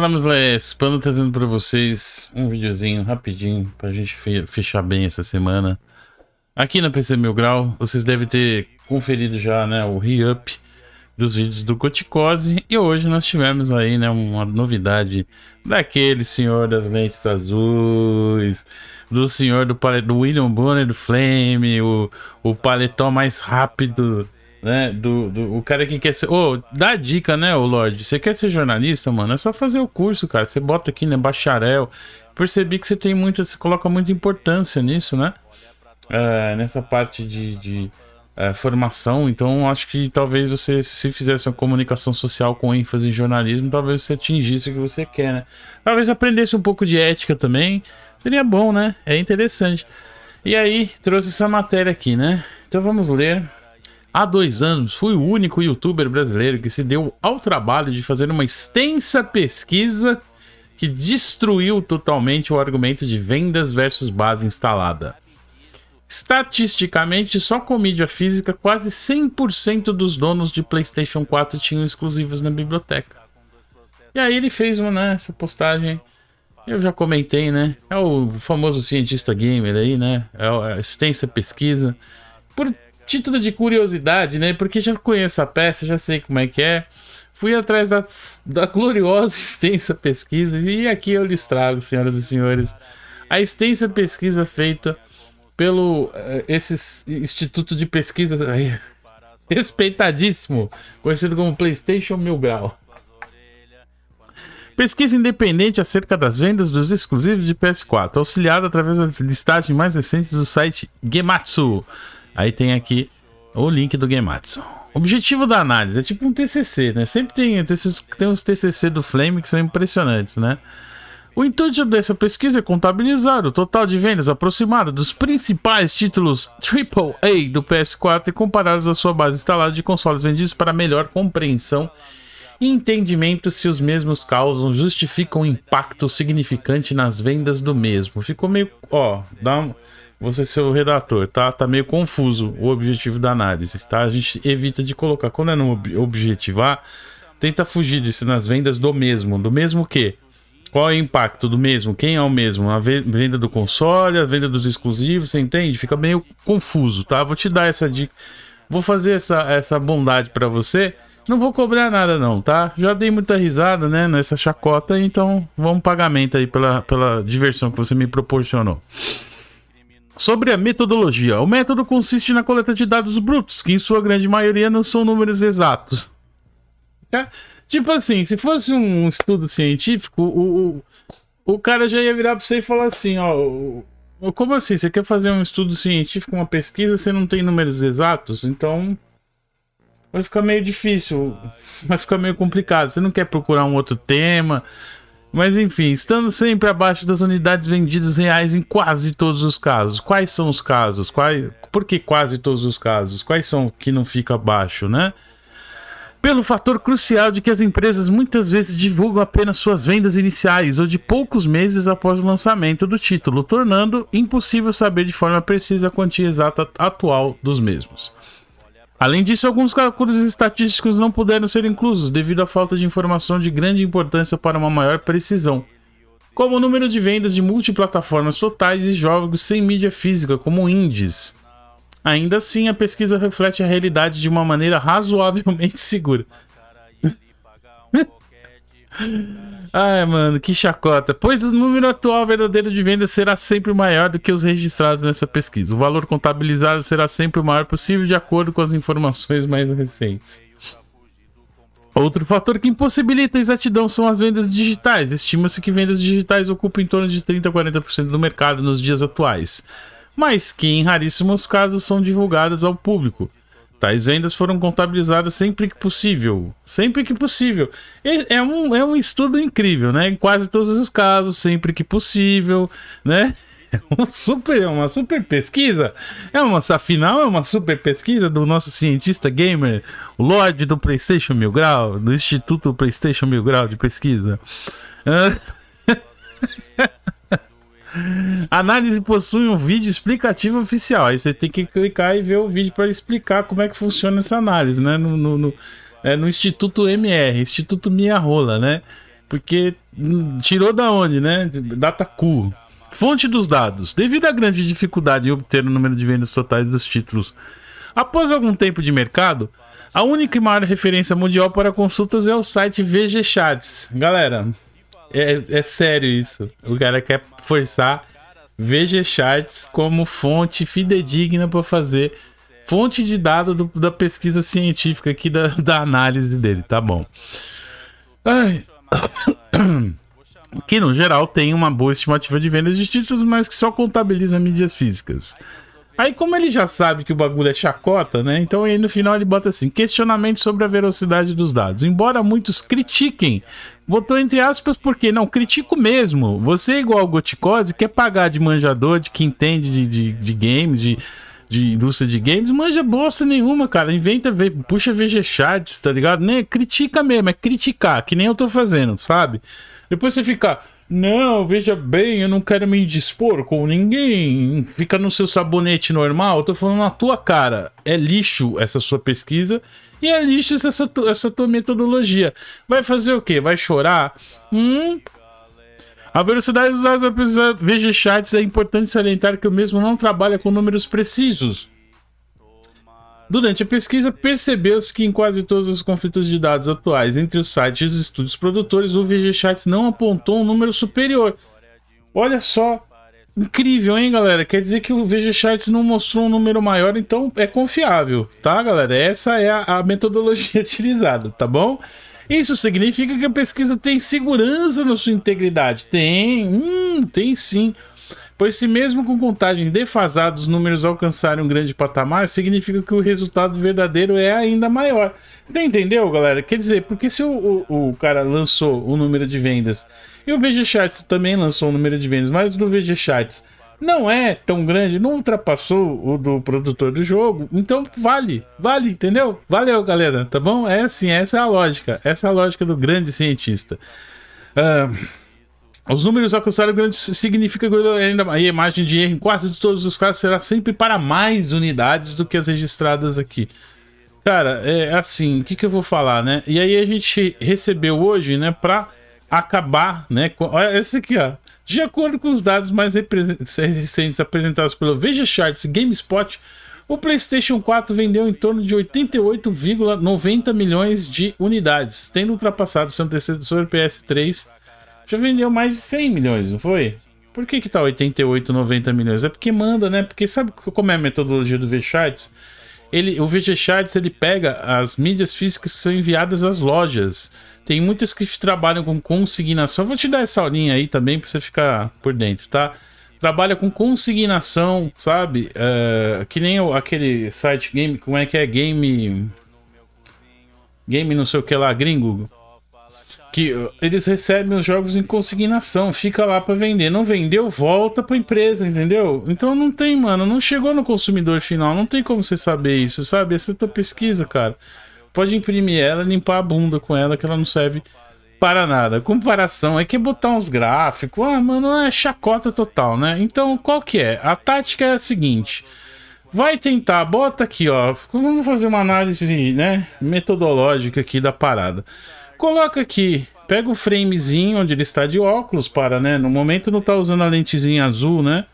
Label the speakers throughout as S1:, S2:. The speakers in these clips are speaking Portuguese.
S1: Falamos, Lé, Spano trazendo para vocês um videozinho rapidinho para a gente fechar bem essa semana. Aqui na PC Mil Grau, vocês devem ter conferido já né, o re-up dos vídeos do Coticose e hoje nós tivemos aí né, uma novidade daquele senhor das lentes azuis, do senhor do, do William Bonner do Flame, o, o paletó mais rápido né? Do, do, o cara que quer ser. Ô, oh, dá dica, né, o Lorde? Você quer ser jornalista, mano? É só fazer o curso, cara. Você bota aqui, né? Bacharel. Percebi que você tem muita. Você coloca muita importância nisso, né? É, nessa parte de, de é, formação. Então, acho que talvez você, se fizesse uma comunicação social com ênfase em jornalismo, talvez você atingisse o que você quer, né? Talvez aprendesse um pouco de ética também. Seria bom, né? É interessante. E aí, trouxe essa matéria aqui, né? Então vamos ler. Há dois anos, fui o único youtuber brasileiro que se deu ao trabalho de fazer uma extensa pesquisa que destruiu totalmente o argumento de vendas versus base instalada. Estatisticamente, só com mídia física, quase 100% dos donos de PlayStation 4 tinham exclusivos na biblioteca. E aí ele fez uma, né, essa postagem. Eu já comentei, né? É o famoso cientista gamer aí, né? É a extensa pesquisa. Por título de curiosidade, né? Porque já conheço a peça, já sei como é que é. Fui atrás da, da gloriosa extensa pesquisa e aqui eu lhes trago, senhoras e senhores, a extensa pesquisa feita pelo eh, esse Instituto de Pesquisa aí, respeitadíssimo, conhecido como PlayStation Mil Grau. Pesquisa independente acerca das vendas dos exclusivos de PS4, auxiliada através da listagem mais recente do site Gematsu, Aí tem aqui o link do Gematsu. Objetivo da análise é tipo um TCC, né? Sempre tem, tem uns TCC do Flame que são impressionantes, né? O intuito dessa pesquisa é contabilizar o total de vendas aproximado dos principais títulos AAA do PS4 e compará-los à sua base instalada de consoles vendidos para melhor compreensão e entendimento se os mesmos causam, justificam um impacto significante nas vendas do mesmo. Ficou meio. Ó, dá um você ser o redator, tá? Tá meio confuso o objetivo da análise, tá? A gente evita de colocar. Quando é no ob objetivar, tenta fugir disso nas vendas do mesmo. Do mesmo que? Qual é o impacto do mesmo? Quem é o mesmo? A venda do console, a venda dos exclusivos, você entende? Fica meio confuso, tá? Vou te dar essa dica. Vou fazer essa, essa bondade para você. Não vou cobrar nada não, tá? Já dei muita risada, né, nessa chacota, então vamos pagamento aí pela, pela diversão que você me proporcionou. Sobre a metodologia, o método consiste na coleta de dados brutos, que em sua grande maioria não são números exatos. É. Tipo assim, se fosse um estudo científico, o, o, o, cara já ia virar pra você e falar assim, ó. Como assim? Você quer fazer um estudo científico, uma pesquisa, você não tem números exatos? Então. Vai ficar meio difícil. Vai ficar meio complicado. Você não quer procurar um outro tema. Mas enfim, estando sempre abaixo das unidades vendidas reais em quase todos os casos. Quais são os casos? Quais... Por que quase todos os casos? Quais são que não fica abaixo, né? Pelo fator crucial de que as empresas muitas vezes divulgam apenas suas vendas iniciais ou de poucos meses após o lançamento do título, tornando impossível saber de forma precisa a quantia exata atual dos mesmos. Além disso, alguns cálculos estatísticos não puderam ser inclusos devido à falta de informação de grande importância para uma maior precisão, como o número de vendas de multiplataformas totais e jogos sem mídia física, como indies. Ainda assim, a pesquisa reflete a realidade de uma maneira razoavelmente segura. Ai, mano, que chacota. Pois o número atual verdadeiro de vendas será sempre maior do que os registrados nessa pesquisa. O valor contabilizado será sempre o maior possível de acordo com as informações mais recentes. Outro fator que impossibilita a exatidão são as vendas digitais. Estima-se que vendas digitais ocupam em torno de 30 a 40% do mercado nos dias atuais, mas que em raríssimos casos são divulgadas ao público. Tais vendas foram contabilizadas sempre que possível. Sempre que possível. É um, é um estudo incrível, né? Em quase todos os casos, sempre que possível, né? É um super, é uma super pesquisa. É uma, afinal, é uma super pesquisa do nosso cientista gamer, Lorde do PlayStation Mil Grau, do Instituto PlayStation Mil Grau de Pesquisa. Uh... Análise possui um vídeo explicativo oficial. Aí você tem que clicar e ver o vídeo para explicar como é que funciona essa análise, né? No, no, no, é, no Instituto MR, Instituto Minha Rola, né? Porque tirou da onde, né? Datacu. Fonte dos dados. Devido à grande dificuldade em obter o número de vendas totais dos títulos após algum tempo de mercado, a única e maior referência mundial para consultas é o site VG Chats. Galera, é, é sério isso. O cara quer forçar VG Charts como fonte fidedigna para fazer fonte de dado do, da pesquisa científica aqui da, da análise dele, tá bom? Ai. que no geral tem uma boa estimativa de vendas de títulos, mas que só contabiliza mídias físicas. Aí, como ele já sabe que o bagulho é chacota, né? Então aí no final ele bota assim: questionamento sobre a velocidade dos dados. Embora muitos critiquem, botou entre aspas porque não, critico mesmo. Você, é igual o Goticose, quer pagar de manjador, de que entende de, de, de games, de de indústria de games, manja bosta nenhuma, cara. Inventa, puxa VG Charts, tá ligado? Nem, critica mesmo, é criticar, que nem eu tô fazendo, sabe? Depois você fica. Não, veja bem, eu não quero me indispor com ninguém. Fica no seu sabonete normal. Eu tô falando na tua cara. É lixo essa sua pesquisa e é lixo essa, essa tua metodologia. Vai fazer o quê? Vai chorar? Hum? A velocidade dos dados da pesquisa veja chats, é importante salientar que o mesmo não trabalha com números precisos. Durante a pesquisa, percebeu-se que em quase todos os conflitos de dados atuais entre os sites e os estúdios produtores, o Charts não apontou um número superior. Olha só, incrível, hein, galera? Quer dizer que o Charts não mostrou um número maior, então é confiável, tá, galera? Essa é a, a metodologia utilizada, tá bom? Isso significa que a pesquisa tem segurança na sua integridade? Tem, hum, tem sim pois se mesmo com contagens defasadas os números alcançarem um grande patamar, significa que o resultado verdadeiro é ainda maior. Você entendeu, galera? Quer dizer, porque se o, o, o cara lançou o um número de vendas e o VGCharts também lançou o um número de vendas, mas do VGCharts não é tão grande, não ultrapassou o do produtor do jogo, então vale, vale, entendeu? Valeu, galera, tá bom? É assim, essa é a lógica, essa é a lógica do grande cientista. Uh, os números alcançaram grandes significa ainda a imagem de erro em quase todos os casos será sempre para mais unidades do que as registradas aqui. Cara, é assim, o que, que eu vou falar, né? E aí a gente recebeu hoje, né, para acabar, né? Com... Olha esse aqui, ó. De acordo com os dados mais recentes apresentados pelo Veja Charts e GameSpot, o PlayStation 4 vendeu em torno de 88,90 milhões de unidades, tendo ultrapassado seu antecessor PS3 já vendeu mais de 100 milhões, não foi? Por que que tá 88, 90 milhões? É porque manda, né? Porque sabe como é a metodologia do VCharts? Ele, o VGCharts, ele pega as mídias físicas que são enviadas às lojas. Tem muitas que trabalham com consignação. vou te dar essa aulinha aí também para você ficar por dentro, tá? Trabalha com consignação, sabe? Uh, que nem aquele site game, como é que é? Game... Game não sei o que lá, gringo que eles recebem os jogos em consignação, fica lá para vender. Não vendeu, volta para empresa, entendeu? Então não tem, mano, não chegou no consumidor final, não tem como você saber isso, sabe? Essa é a tua pesquisa, cara. Pode imprimir ela, limpar a bunda com ela, que ela não serve para nada. Comparação é que é botar uns gráficos, ah, mano, é chacota total, né? Então, qual que é? A tática é a seguinte: vai tentar, bota aqui, ó. Vamos fazer uma análise, né, metodológica aqui da parada coloca aqui, pega o framezinho onde ele está de óculos para, né? No momento não está usando a lentezinha azul, né?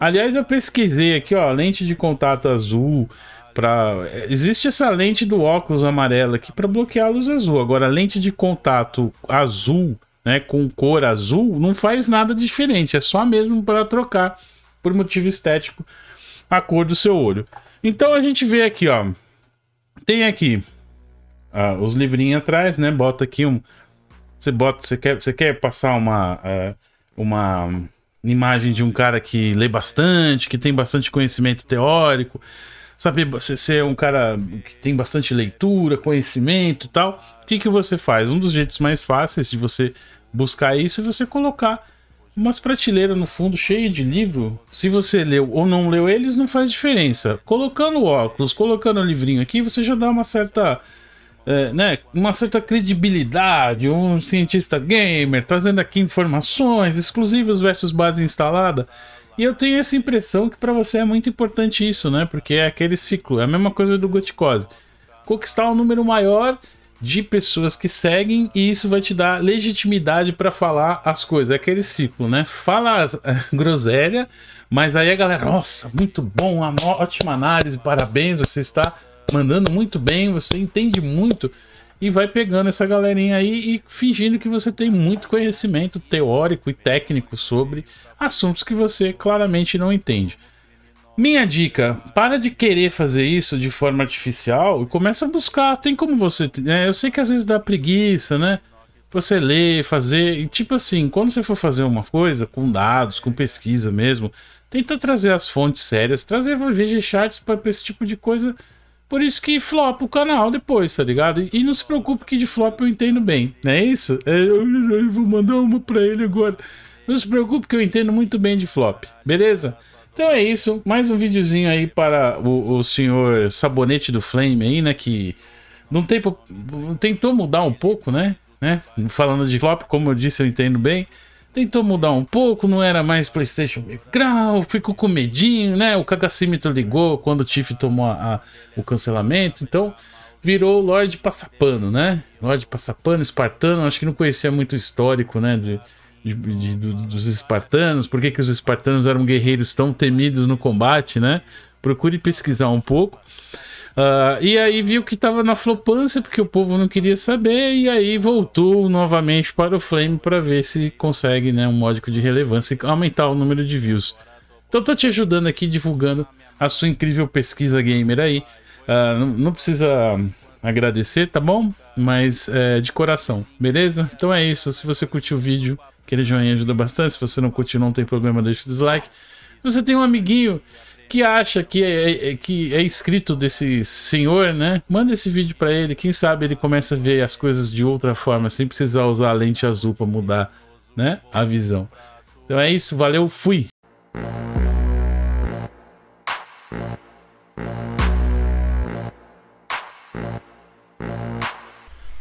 S1: Aliás, eu pesquisei aqui, ó, lente de contato azul para existe essa lente do óculos amarela aqui para bloquear a luz azul. Agora, lente de contato azul, né, com cor azul, não faz nada diferente, é só mesmo para trocar por motivo estético a cor do seu olho. Então a gente vê aqui, ó, tem aqui uh, os livrinhos atrás, né? Bota aqui um. Você bota. Você quer, você quer passar uma. Uh, uma imagem de um cara que lê bastante, que tem bastante conhecimento teórico, sabe? Você é um cara que tem bastante leitura, conhecimento e tal. O que, que você faz? Um dos jeitos mais fáceis de você buscar isso é você colocar umas prateleiras no fundo cheia de livro. Se você leu ou não leu eles, não faz diferença. Colocando óculos, colocando o livrinho aqui, você já dá uma certa é, né, uma certa credibilidade, um cientista gamer trazendo aqui informações exclusivas versus base instalada. E eu tenho essa impressão que para você é muito importante isso, né? Porque é aquele ciclo, é a mesma coisa do Goticose. Conquistar um número maior de pessoas que seguem e isso vai te dar legitimidade para falar as coisas. É aquele ciclo, né? Fala groselha, mas aí a galera, nossa, muito bom, uma ótima análise, parabéns, você está mandando muito bem, você entende muito e vai pegando essa galerinha aí e fingindo que você tem muito conhecimento teórico e técnico sobre assuntos que você claramente não entende. Minha dica: para de querer fazer isso de forma artificial e começa a buscar. Tem como você. Né? Eu sei que às vezes dá preguiça, né? Você ler, fazer. E tipo assim, quando você for fazer uma coisa com dados, com pesquisa mesmo, tenta trazer as fontes sérias, trazer VG charts para esse tipo de coisa por isso que flopa o canal depois, tá ligado? E não se preocupe que de flop eu entendo bem, não né? é isso? É, eu vou mandar uma pra ele agora. Não se preocupe que eu entendo muito bem de flop, beleza? Então é isso, mais um videozinho aí para o, o senhor Sabonete do Flame aí, né? Que não tempo, tentou mudar um pouco, né? né? Falando de flop, como eu disse, eu entendo bem tentou mudar um pouco, não era mais PlayStation Grau, ficou com medinho, né? O cagacímetro ligou quando o Tiff tomou a, a, o cancelamento, então virou Lorde Passapano, né? Lorde Passapano, espartano, acho que não conhecia muito o histórico, né? De, de, de, dos espartanos, por que, que os espartanos eram guerreiros tão temidos no combate, né? Procure pesquisar um pouco. Uh, e aí viu que tava na flopância, porque o povo não queria saber, e aí voltou novamente para o Flame para ver se consegue né, um módico de relevância e aumentar o número de views. Então tô te ajudando aqui, divulgando a sua incrível pesquisa gamer aí. Uh, não, precisa agradecer, tá bom? Mas é, de coração, beleza? Então é isso. Se você curtiu o vídeo, aquele joinha ajuda bastante. Se você não curtiu, não tem problema, deixa o dislike. Se você tem um amiguinho que acha que é, é, é, que é escrito desse senhor, né? Manda esse vídeo para ele, quem sabe ele começa a ver as coisas de outra forma, sem precisar usar a lente azul para mudar, né, a visão. Então é isso, valeu, fui.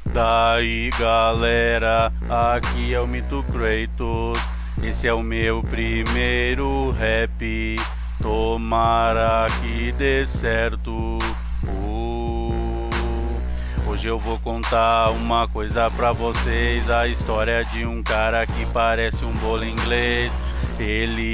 S1: Daí galera, aqui é o Mito Kratos. Esse é o meu primeiro rap. Tomara que dê certo. Uh, hoje eu vou contar uma coisa pra vocês: a história de um cara que parece um bolo inglês. Ele